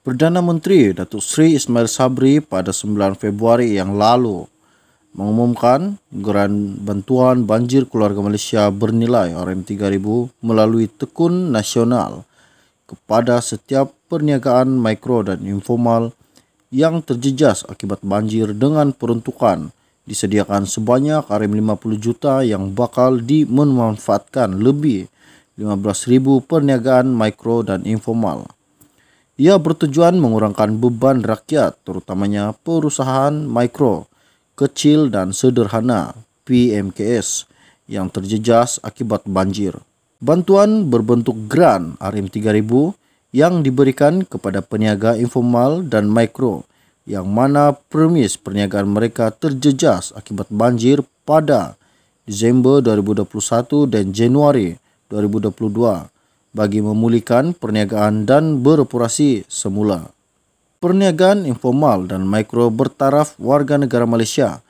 Perdana Menteri Datuk Sri Ismail Sabri pada 9 Februari yang lalu mengumumkan geran bantuan banjir keluarga Malaysia bernilai RM3,000 melalui tekun nasional kepada setiap perniagaan mikro dan informal yang terjejas akibat banjir dengan peruntukan disediakan sebanyak RM50 juta yang bakal dimanfaatkan lebih 15,000 perniagaan mikro dan informal. Ia bertujuan mengurangkan beban rakyat, terutamanya perusahaan mikro, kecil dan sederhana PMKS yang terjejas akibat banjir. Bantuan berbentuk grant ARIM 3000 yang diberikan kepada peniaga informal dan mikro yang mana premis perniagaan mereka terjejas akibat banjir pada Desember 2021 dan Januari 2022 bagi memulihkan perniagaan dan beroperasi semula. Perniagaan informal dan mikro bertaraf warga negara Malaysia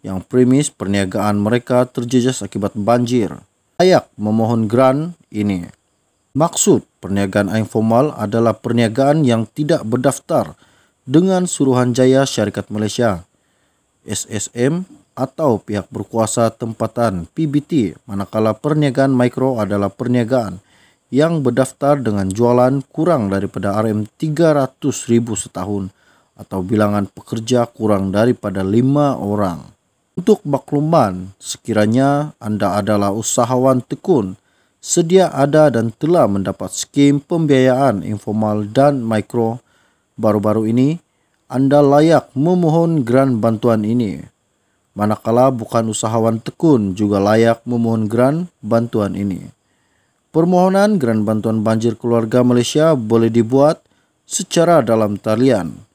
yang premis perniagaan mereka terjejas akibat banjir layak memohon grant ini. Maksud perniagaan informal adalah perniagaan yang tidak berdaftar dengan Suruhanjaya Syarikat Malaysia, SSM atau pihak berkuasa tempatan PBT manakala perniagaan mikro adalah perniagaan yang berdaftar dengan jualan kurang daripada RM 300 ribu setahun atau bilangan pekerja kurang daripada lima orang. Untuk makluman, sekiranya Anda adalah usahawan tekun, sedia ada dan telah mendapat skim pembiayaan informal dan mikro baru-baru ini, Anda layak memohon grant bantuan ini. Manakala bukan usahawan tekun juga layak memohon grant bantuan ini. Permohonan Grand Bantuan Banjir Keluarga Malaysia boleh dibuat secara dalam talian